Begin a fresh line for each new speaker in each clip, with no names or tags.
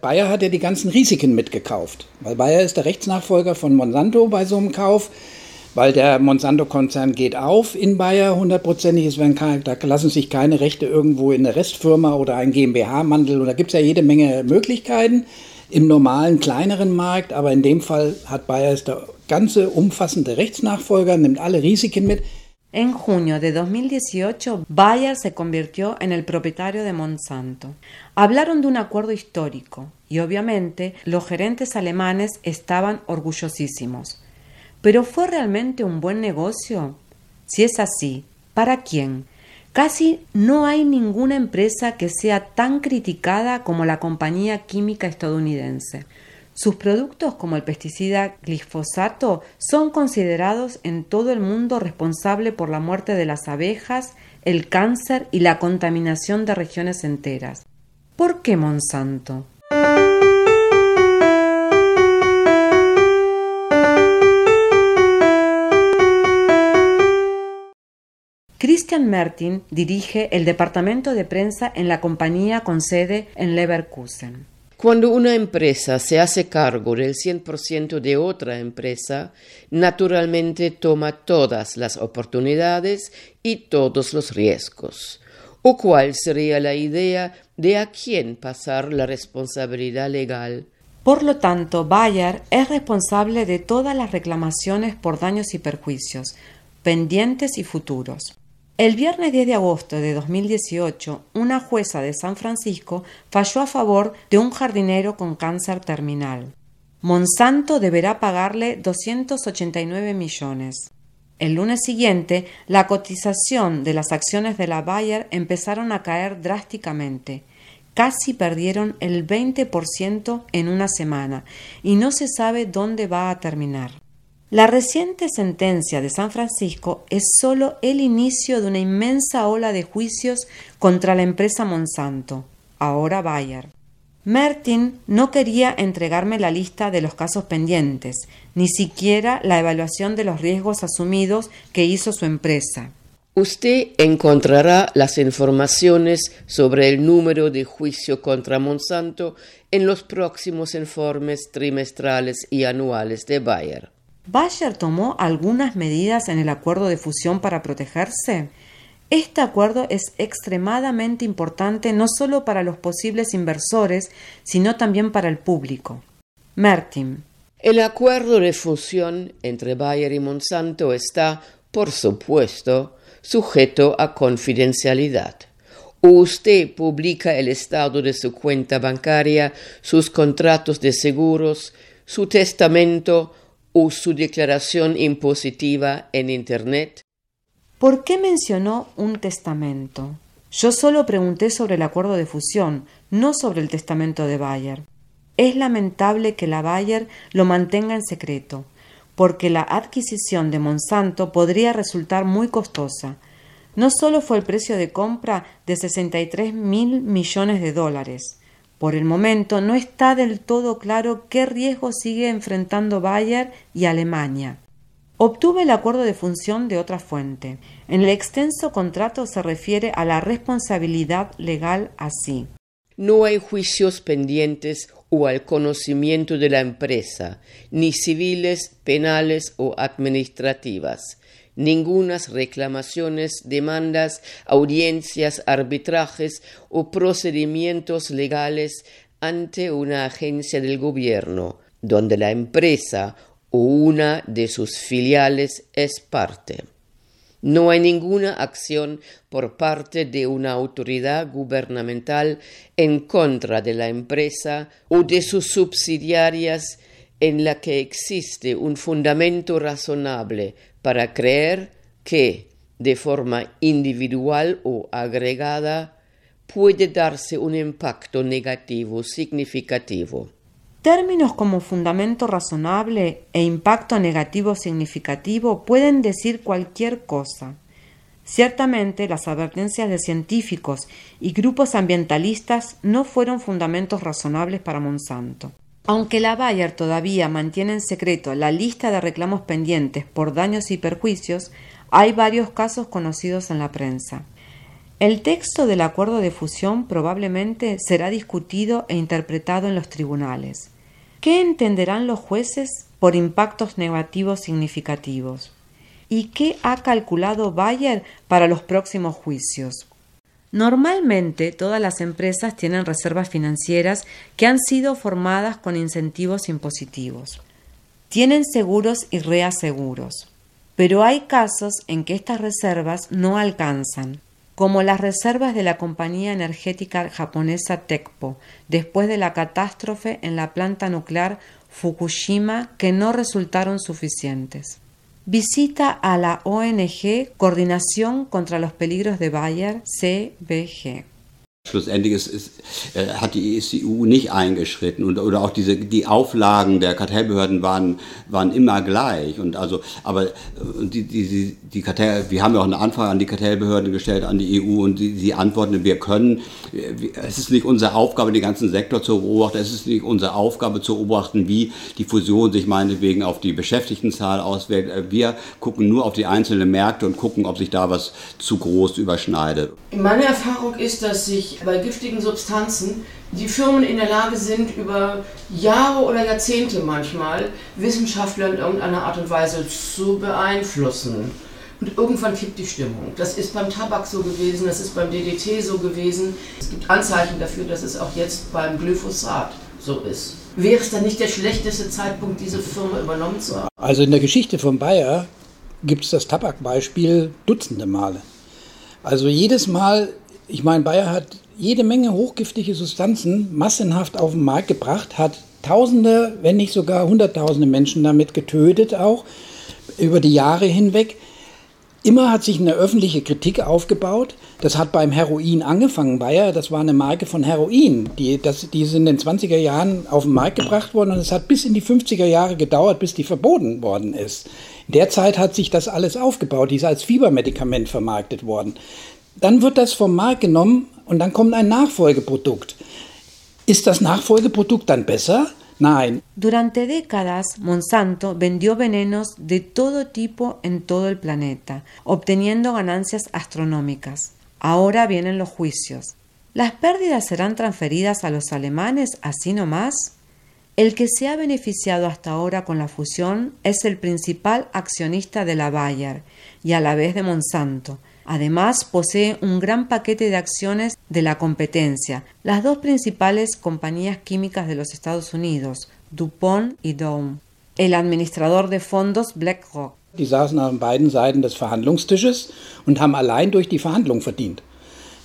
Bayer hat ja die ganzen Risiken mitgekauft, weil Bayer ist der Rechtsnachfolger von Monsanto bei so einem Kauf, weil der Monsanto-Konzern geht auf in Bayer hundertprozentig, da lassen sich keine Rechte irgendwo in der Restfirma oder ein GmbH-Mandel und da gibt es ja jede Menge Möglichkeiten im normalen kleineren Markt, aber in dem Fall hat Bayer ist der ganze
umfassende Rechtsnachfolger, nimmt alle Risiken mit. En junio de 2018, Bayer se convirtió en el propietario de Monsanto. Hablaron de un acuerdo histórico y obviamente los gerentes alemanes estaban orgullosísimos. Pero ¿fue realmente un buen negocio? Si es así, ¿para quién? Casi no hay ninguna empresa que sea tan criticada como la compañía química estadounidense. Sus productos, como el pesticida glifosato, son considerados en todo el mundo responsable por la muerte de las abejas, el cáncer y la contaminación de regiones enteras. ¿Por qué Monsanto? Christian Mertin dirige el departamento de prensa en la compañía con sede en Leverkusen.
Cuando una empresa se hace cargo del 100% de otra empresa, naturalmente toma todas las oportunidades y todos los riesgos. ¿O cuál sería la idea de a quién pasar la responsabilidad
legal? Por lo tanto, Bayer es responsable de todas las reclamaciones por daños y perjuicios, pendientes y futuros. El viernes 10 de agosto de 2018, una jueza de San Francisco falló a favor de un jardinero con cáncer terminal. Monsanto deberá pagarle 289 millones. El lunes siguiente, la cotización de las acciones de la Bayer empezaron a caer drásticamente. Casi perdieron el 20% en una semana y no se sabe dónde va a terminar. La reciente sentencia de San Francisco es solo el inicio de una inmensa ola de juicios contra la empresa Monsanto, ahora Bayer. Mertin no quería entregarme la lista de los casos pendientes, ni siquiera la evaluación de los riesgos asumidos que hizo su empresa.
Usted encontrará las informaciones sobre el número de juicio contra Monsanto en los próximos informes trimestrales y anuales de Bayer.
Bayer tomó algunas medidas en el acuerdo de fusión para protegerse. Este acuerdo es extremadamente importante no solo para los posibles inversores, sino también para el público. Mertin El acuerdo de fusión entre
Bayer y Monsanto está, por supuesto, sujeto a confidencialidad. Usted publica el estado de su cuenta bancaria, sus contratos de seguros, su testamento, o su declaración impositiva en Internet?
¿Por qué mencionó un testamento? Yo solo pregunté sobre el acuerdo de fusión, no sobre el testamento de Bayer. Es lamentable que la Bayer lo mantenga en secreto, porque la adquisición de Monsanto podría resultar muy costosa. No solo fue el precio de compra de 63 mil millones de dólares, por el momento no está del todo claro qué riesgo sigue enfrentando Bayer y Alemania. Obtuve el acuerdo de función de otra fuente. En el extenso contrato se refiere a la responsabilidad legal así. No hay juicios pendientes
o al conocimiento de la empresa, ni civiles, penales o administrativas ningunas reclamaciones, demandas, audiencias, arbitrajes o procedimientos legales ante una agencia del gobierno, donde la empresa o una de sus filiales es parte. No hay ninguna acción por parte de una autoridad gubernamental en contra de la empresa o de sus subsidiarias en la que existe un fundamento razonable para creer que, de forma individual o agregada, puede darse un impacto negativo significativo.
Términos como fundamento razonable e impacto negativo significativo pueden decir cualquier cosa. Ciertamente las advertencias de científicos y grupos ambientalistas no fueron fundamentos razonables para Monsanto. Aunque la Bayer todavía mantiene en secreto la lista de reclamos pendientes por daños y perjuicios, hay varios casos conocidos en la prensa. El texto del acuerdo de fusión probablemente será discutido e interpretado en los tribunales. ¿Qué entenderán los jueces por impactos negativos significativos? ¿Y qué ha calculado Bayer para los próximos juicios? Normalmente todas las empresas tienen reservas financieras que han sido formadas con incentivos impositivos. Tienen seguros y reaseguros, pero hay casos en que estas reservas no alcanzan, como las reservas de la compañía energética japonesa TECPO, después de la catástrofe en la planta nuclear Fukushima que no resultaron suficientes. Visita a la ONG Coordinación contra los Peligros de Bayer, CBG.
Schlussendlich ist, ist, äh, hat die, EU nicht eingeschritten und, oder auch diese, die Auflagen der Kartellbehörden waren, waren immer gleich. Und also, aber äh, die, die, die Kartell, wir haben ja auch eine Anfrage an die Kartellbehörden gestellt, an die EU und die, die antworten, wir können, äh, es ist nicht unsere Aufgabe, den ganzen Sektor zu beobachten, es ist nicht unsere Aufgabe zu beobachten, wie die Fusion sich meinetwegen auf die Beschäftigtenzahl auswirkt. Wir gucken nur auf die einzelnen Märkte und gucken, ob sich da was zu groß überschneidet.
Meine Erfahrung ist, dass sich bei giftigen Substanzen, die Firmen in der Lage sind, über Jahre oder Jahrzehnte manchmal Wissenschaftler in irgendeiner Art und Weise zu beeinflussen. Und irgendwann kippt die Stimmung. Das ist beim Tabak so gewesen, das ist beim DDT so gewesen. Es gibt Anzeichen dafür, dass es auch jetzt beim Glyphosat so ist. Wäre es dann nicht der schlechteste Zeitpunkt, diese Firma übernommen zu haben?
Also in der Geschichte von Bayer gibt es das Tabakbeispiel dutzende Male. Also jedes Mal, ich meine, Bayer hat jede Menge hochgiftige Substanzen massenhaft auf den Markt gebracht, hat Tausende, wenn nicht sogar Hunderttausende Menschen damit getötet, auch über die Jahre hinweg. Immer hat sich eine öffentliche Kritik aufgebaut. Das hat beim Heroin angefangen. Bayer, das war eine Marke von Heroin. Die, das, die sind in den 20er Jahren auf den Markt gebracht worden und es hat bis in die 50er Jahre gedauert, bis die verboten worden ist. In der Zeit hat sich das alles aufgebaut. Die ist als Fiebermedikament vermarktet worden. Dann wird das vom Markt genommen, Y dann kommt ein Nachfolgeprodukt. ¿Es das Nachfolgeprodukt dann besser?
Durante décadas, Monsanto vendió venenos de todo tipo en todo el planeta, obteniendo ganancias astronómicas. Ahora vienen los juicios. ¿Las pérdidas serán transferidas a los alemanes así nomás? El que se ha beneficiado hasta ahora con la fusión es el principal accionista de la Bayer y a la vez de Monsanto, Además, posee un gran paquete de acciones de la competencia, las dos principales compañías químicas de los Estados Unidos, DuPont y Dow. El administrador de fondos BlackRock.
Die saßen an beiden Seiten des Verhandlungstisches und haben allein durch die Verhandlung verdient.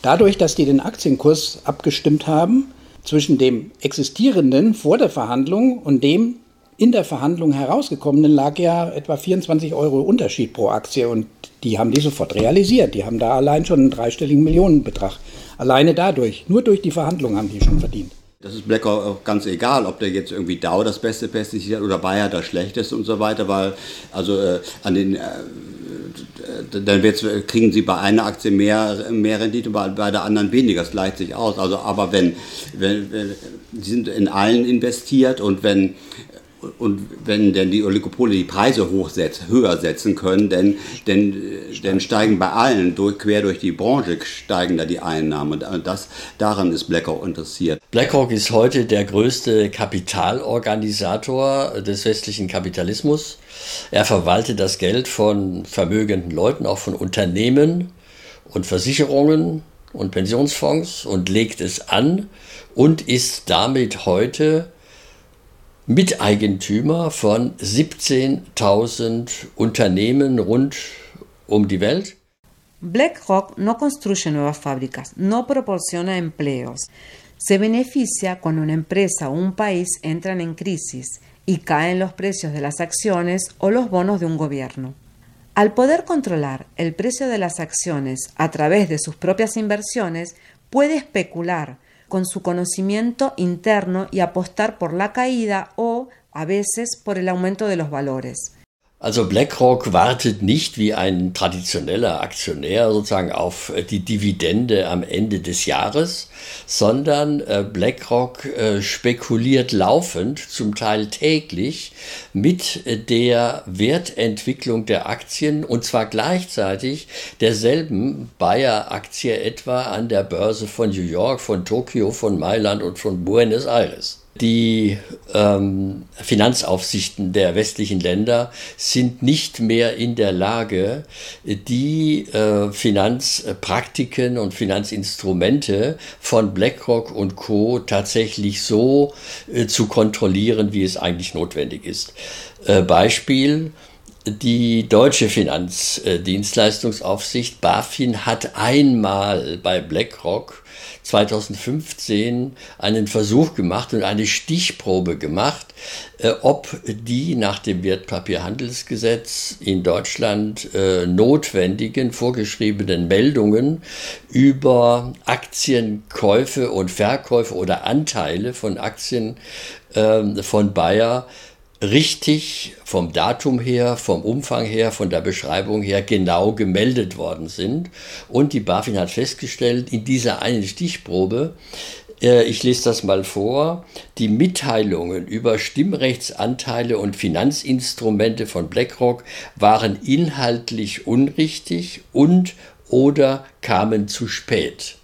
Dadurch, dass die den Aktienkurs abgestimmt haben zwischen dem existierenden vor der Verhandlung und dem in der Verhandlung herausgekommenen, lag ja etwa 24 Euro Unterschied pro Aktie und die haben die sofort realisiert. Die haben da allein schon einen dreistelligen Millionenbetrag. Alleine dadurch, nur durch die Verhandlungen haben die schon verdient.
Das ist BlackRock auch ganz egal, ob der jetzt irgendwie DAO das beste Pestizid hat oder Bayer das schlechteste und so weiter, weil also äh, an den äh, dann wird's, äh, kriegen sie bei einer Aktie mehr, mehr Rendite, bei, bei der anderen weniger. Das gleicht sich aus. Also, aber wenn, wenn, wenn sie sind in allen investiert und wenn und wenn denn die Oligopole die Preise hochsetz, höher setzen können, dann denn, äh, denn steigen bei allen, durch, quer durch die Branche steigen
da die Einnahmen. Äh, das, daran ist BlackRock interessiert. BlackRock ist heute der größte Kapitalorganisator des westlichen Kapitalismus. Er verwaltet das Geld von vermögenden Leuten, auch von Unternehmen und Versicherungen und Pensionsfonds und legt es an und ist damit heute Miteigentümer von 17.000 Unternehmen rund um die Welt.
BlackRock no construye nuevas fábricas, no proporciona empleos. Se beneficia cuando una empresa o un país entran en crisis y caen los precios de las acciones o los bonos de un gobierno. Al poder controlar el precio de las acciones a través de sus propias inversiones, puede especular con su conocimiento interno y apostar por la caída o, a veces, por el aumento de los valores.
Also BlackRock wartet nicht wie ein traditioneller Aktionär sozusagen auf äh, die Dividende am Ende des Jahres, sondern äh, BlackRock äh, spekuliert laufend, zum Teil täglich, mit der Wertentwicklung der Aktien und zwar gleichzeitig derselben Bayer-Aktie etwa an der Börse von New York, von Tokio, von Mailand und von Buenos Aires. Die ähm, Finanzaufsichten der westlichen Länder sind nicht mehr in der Lage, die äh, Finanzpraktiken und Finanzinstrumente von BlackRock und Co tatsächlich so äh, zu kontrollieren, wie es eigentlich notwendig ist. Äh, Beispiel. Die deutsche Finanzdienstleistungsaufsicht BaFin hat einmal bei BlackRock 2015 einen Versuch gemacht und eine Stichprobe gemacht, äh, ob die nach dem Wertpapierhandelsgesetz in Deutschland äh, notwendigen vorgeschriebenen Meldungen über Aktienkäufe und Verkäufe oder Anteile von Aktien ähm, von Bayer richtig vom Datum her, vom Umfang her, von der Beschreibung her genau gemeldet worden sind. Und die BaFin hat festgestellt, in dieser einen Stichprobe, äh, ich lese das mal vor, die Mitteilungen über Stimmrechtsanteile und Finanzinstrumente von BlackRock waren inhaltlich unrichtig und oder kamen zu spät.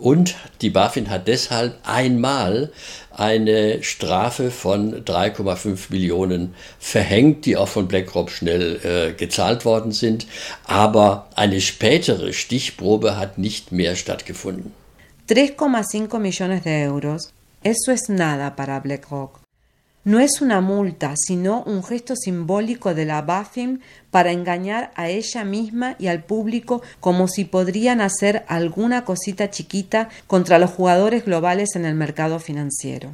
Und die BaFin hat deshalb einmal eine Strafe von 3,5 Millionen verhängt, die auch von BlackRock schnell äh, gezahlt worden sind. Aber eine spätere Stichprobe hat nicht mehr stattgefunden.
3,5 Millionen Euro, eso es nada para BlackRock. No es una multa, sino un gesto simbólico de la Bafin para engañar a ella misma y al público como si podrían hacer alguna cosita chiquita contra los jugadores globales en el mercado financiero.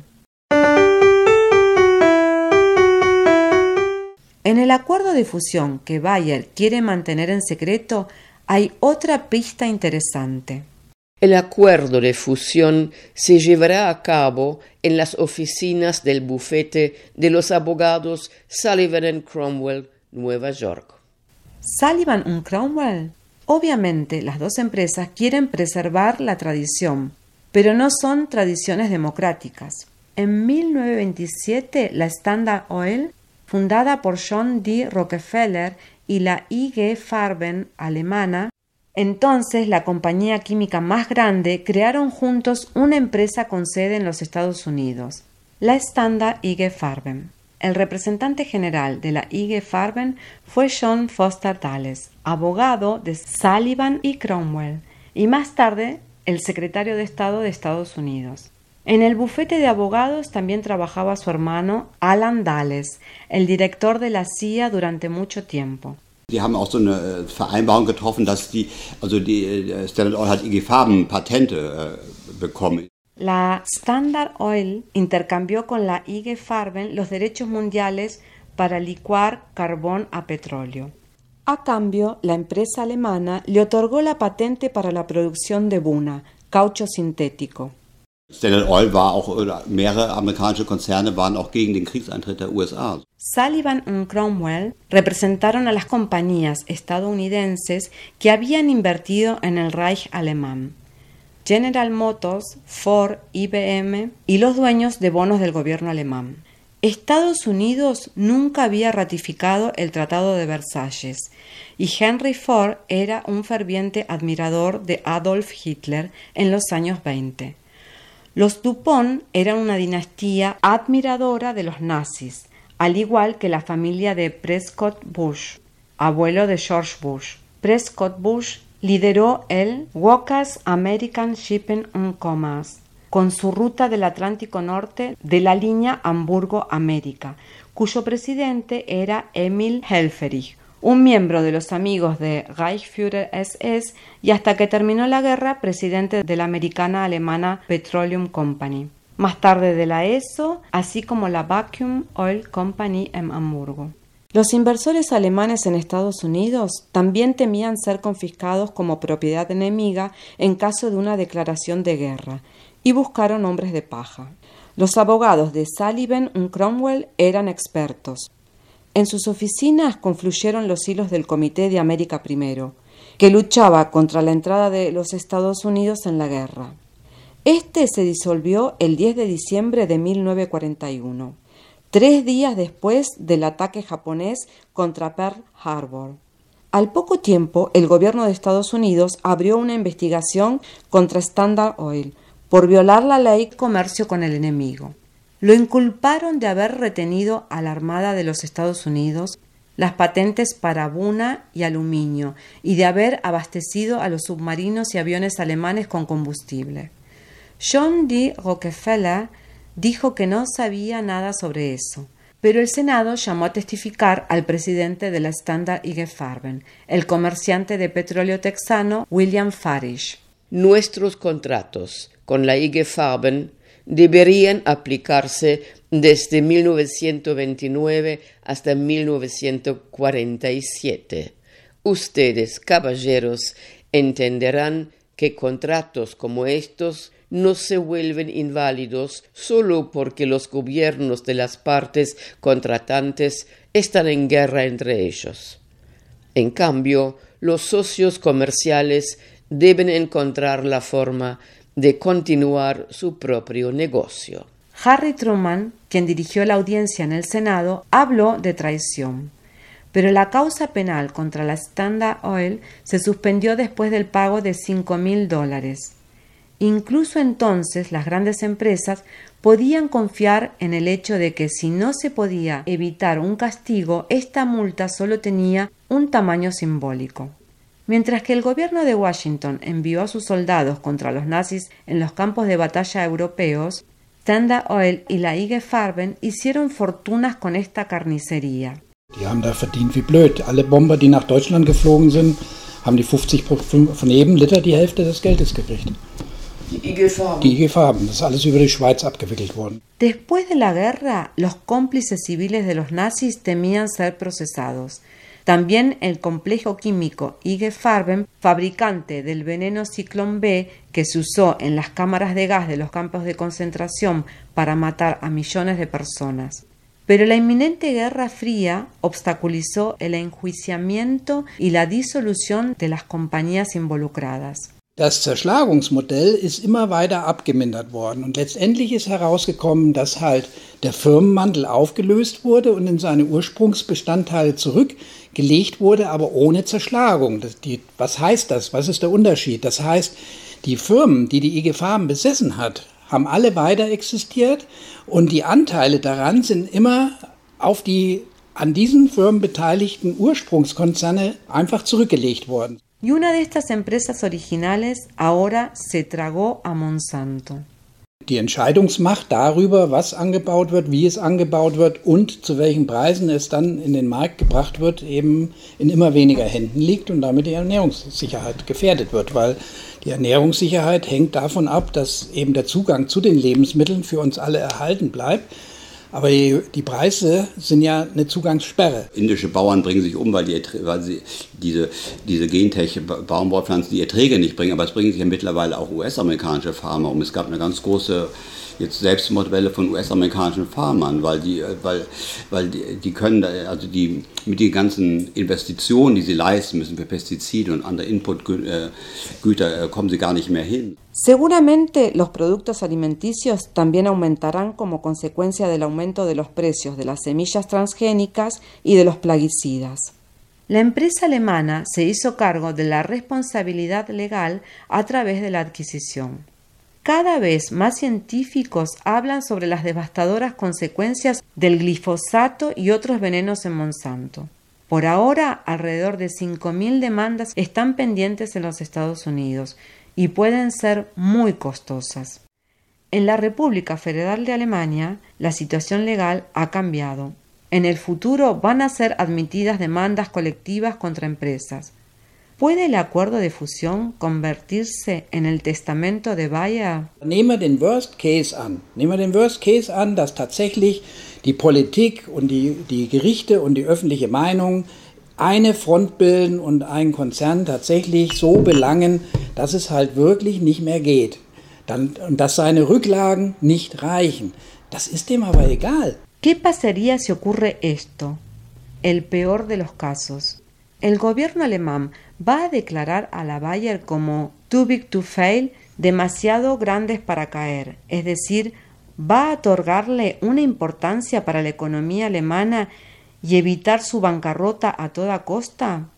En el acuerdo de fusión que Bayer quiere mantener en secreto hay otra pista interesante.
El acuerdo de fusión se llevará a cabo en las oficinas del bufete de los abogados Sullivan and Cromwell, Nueva York.
Sullivan Cromwell. Obviamente, las dos empresas quieren preservar la tradición, pero no son tradiciones democráticas. En 1927, la Standard Oil, fundada por John D. Rockefeller y la IG Farben alemana, entonces, la compañía química más grande crearon juntos una empresa con sede en los Estados Unidos, la Standard IG Farben. El representante general de la IG Farben fue John Foster Dulles, abogado de Sullivan y Cromwell, y más tarde el secretario de Estado de Estados Unidos. En el bufete de abogados también trabajaba su hermano Alan Dulles, el director de la CIA durante mucho tiempo
haben auch äh, Vereinbarung getroffen, dass
La Standard Oil intercambió con la IG Farben los derechos mundiales para licuar carbón a petróleo. A cambio, la empresa alemana le otorgó la patente para la producción de buna, caucho sintético.
Standard Oil war auch, USA.
Sullivan y Cromwell representaron a las compañías estadounidenses que habían invertido en el Reich alemán. General Motors, Ford, IBM y los dueños de bonos del gobierno alemán. Estados Unidos nunca había ratificado el Tratado de Versalles y Henry Ford era un ferviente admirador de Adolf Hitler en los años 20. Los Dupont eran una dinastía admiradora de los nazis, al igual que la familia de Prescott Bush, abuelo de George Bush. Prescott Bush lideró el Walker's American Shipping and Commerce con su ruta del Atlántico Norte de la línea Hamburgo-América, cuyo presidente era Emil Helferich, un miembro de los amigos de Reichsführer SS y hasta que terminó la guerra presidente de la americana alemana Petroleum Company, más tarde de la ESO, así como la Vacuum Oil Company en Hamburgo. Los inversores alemanes en Estados Unidos también temían ser confiscados como propiedad enemiga en caso de una declaración de guerra, y buscaron hombres de paja. Los abogados de Sullivan y Cromwell eran expertos, en sus oficinas confluyeron los hilos del Comité de América I, que luchaba contra la entrada de los Estados Unidos en la guerra. Este se disolvió el 10 de diciembre de 1941, tres días después del ataque japonés contra Pearl Harbor. Al poco tiempo, el gobierno de Estados Unidos abrió una investigación contra Standard Oil por violar la ley comercio con el enemigo. Lo inculparon de haber retenido a la Armada de los Estados Unidos las patentes para buna y aluminio y de haber abastecido a los submarinos y aviones alemanes con combustible. John D. Rockefeller dijo que no sabía nada sobre eso, pero el Senado llamó a testificar al presidente de la Standard IG Farben, el comerciante de petróleo texano William Farish. Nuestros contratos con la IG Farben deberían aplicarse
desde 1929 hasta 1947. Ustedes, caballeros, entenderán que contratos como estos no se vuelven inválidos solo porque los gobiernos de las partes contratantes están en guerra entre ellos. En cambio, los socios comerciales deben encontrar la forma de continuar su propio negocio.
Harry Truman, quien dirigió la audiencia en el Senado, habló de traición, pero la causa penal contra la Standard Oil se suspendió después del pago de cinco mil dólares. Incluso entonces las grandes empresas podían confiar en el hecho de que si no se podía evitar un castigo, esta multa solo tenía un tamaño simbólico. Mientras que el gobierno de Washington envió a sus soldados contra los nazis en los campos de batalla europeos, Tanda Oil y la IG Farben hicieron fortunas con esta carnicería.
Die haben da verdient wie blöd. Alle Bomber, die nach Deutschland geflogen sind, haben die 50 von jedem Liter die Hälfte des Geldes gekriegt.
Die IG Farben.
Die IG Farben. Das alles über die Schweiz abgewickelt worden.
Después de la guerra, los cómplices civiles de los nazis temían ser procesados. También el complejo químico IG Farben, fabricante del veneno Ciclón B que se usó en las cámaras de gas de los campos de concentración para matar a millones de personas. Pero la inminente Guerra Fría obstaculizó el enjuiciamiento y la disolución de las compañías involucradas.
Das Zerschlagungsmodell ist immer weiter abgemindert worden und letztendlich ist herausgekommen, dass halt der Firmenmantel aufgelöst wurde und in seine Ursprungsbestandteile zurückgelegt wurde, aber ohne Zerschlagung. Das, die, was heißt das? Was ist der Unterschied? Das heißt, die Firmen, die die IG Farben besessen hat, haben alle weiter existiert und die Anteile daran sind immer auf die an diesen Firmen beteiligten Ursprungskonzerne einfach
zurückgelegt worden. Y una de estas empresas originales ahora se tragó a Monsanto.
Die Entscheidungsmacht darüber, was angebaut wird, wie es angebaut wird und zu welchen Preisen es dann in den Markt gebracht wird, eben in immer weniger Händen liegt und damit die Ernährungssicherheit gefährdet wird, weil die Ernährungssicherheit hängt davon ab, dass eben der Zugang zu den Lebensmitteln für uns alle erhalten bleibt aber die, die, Preise sind ja eine Zugangssperre.
Indische Bauern bringen sich um, weil, die, weil sie diese, diese gentech Baumwollpflanzen die Erträge nicht bringen. Aber es bringen sich ja mittlerweile auch US-amerikanische Farmer um. Es gab eine ganz große jetzt Selbstmordwelle von US-amerikanischen Farmern, weil die, weil, weil die, die können, da, also die mit den ganzen Investitionen, die sie leisten müssen für Pestizide und andere Inputgüter, äh, äh, kommen sie gar nicht mehr
hin. Seguramente los productos alimenticios también aumentarán como consecuencia del aumento de los precios de las semillas transgénicas y de los plaguicidas. La empresa alemana se hizo cargo de la responsabilidad legal a través de la adquisición. Cada vez más científicos hablan sobre las devastadoras consecuencias del glifosato y otros venenos en Monsanto. Por ahora, alrededor de 5.000 demandas están pendientes en los Estados Unidos, y pueden ser muy costosas. En la República Federal de Alemania la situación legal ha cambiado. En el futuro van a ser admitidas demandas colectivas contra empresas. ¿Puede el acuerdo de fusión convertirse en el testamento de Bayer? Nehmen den Worst Case an. Nehmen den Worst Case an, dass tatsächlich
die Politik und die, die Gerichte und die öffentliche Meinung eine Front bilden und ein Konzern tatsächlich so belangen, dass es halt wirklich nicht mehr geht. dass seine Rücklagen nicht reichen. Das ist dem aber
egal. ¿Qué pasaría si ocurre esto? El peor de los casos. El gobierno alemán va a declarar a la Bayer como too big to fail, demasiado grandes para caer, es decir, va a otorgarle una importancia para la economía alemana y evitar su bancarrota a toda costa?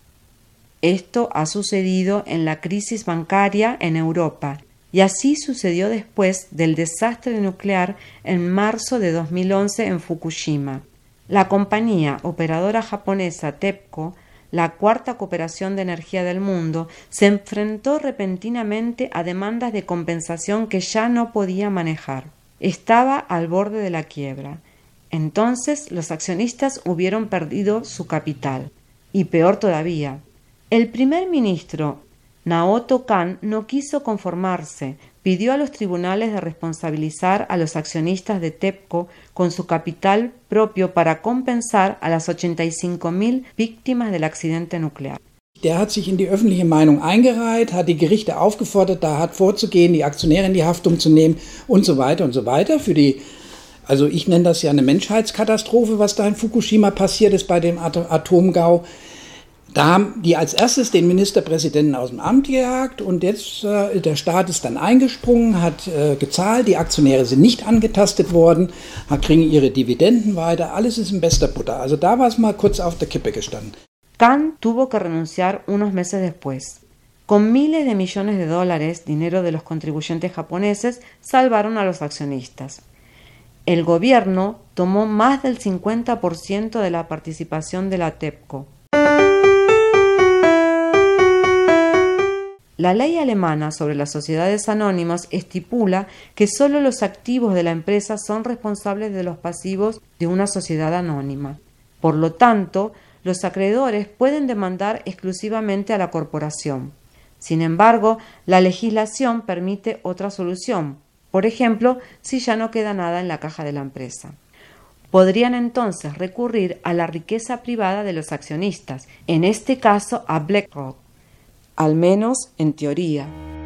Esto ha sucedido en la crisis bancaria en Europa y así sucedió después del desastre nuclear en marzo de 2011 en Fukushima. La compañía operadora japonesa TEPCO, la cuarta cooperación de energía del mundo, se enfrentó repentinamente a demandas de compensación que ya no podía manejar. Estaba al borde de la quiebra. Entonces los accionistas hubieron perdido su capital. Y peor todavía, El primer ministro Naoto Kan no quiso conformarse, pidió a los tribunales de responsabilizar a los accionistas de TEPCO con su capital propio para compensar a las 85.000 víctimas del accidente nuclear.
Der hat sich in die öffentliche Meinung eingereiht, hat die Gerichte aufgefordert, da hat vorzugehen, die Aktionäre in die Haftung zu nehmen und so weiter und so weiter. Für die, also ich nenne das ja eine Menschheitskatastrophe, was da in Fukushima passiert ist bei dem Atomgau. Da haben die als erstes den Ministerpräsidenten aus dem Amt gejagt und jetzt äh, der Staat ist dann eingesprungen, hat äh, gezahlt, die Aktionäre sind nicht angetastet worden, kriegen ihre Dividenden weiter, alles ist in bester Butter. Also da war es mal kurz auf der Kippe gestanden.
Khan tuvo que renunciar unos meses después. Con miles de millones de dólares, dinero de los contribuyentes japoneses, salvaron a los accionistas. El gobierno tomó más del 50% de la participación de la TEPCO. La ley alemana sobre las sociedades anónimas estipula que solo los activos de la empresa son responsables de los pasivos de una sociedad anónima. Por lo tanto, los acreedores pueden demandar exclusivamente a la corporación. Sin embargo, la legislación permite otra solución, por ejemplo, si ya no queda nada en la caja de la empresa. Podrían entonces recurrir a la riqueza privada de los accionistas, en este caso a BlackRock al menos en teoría.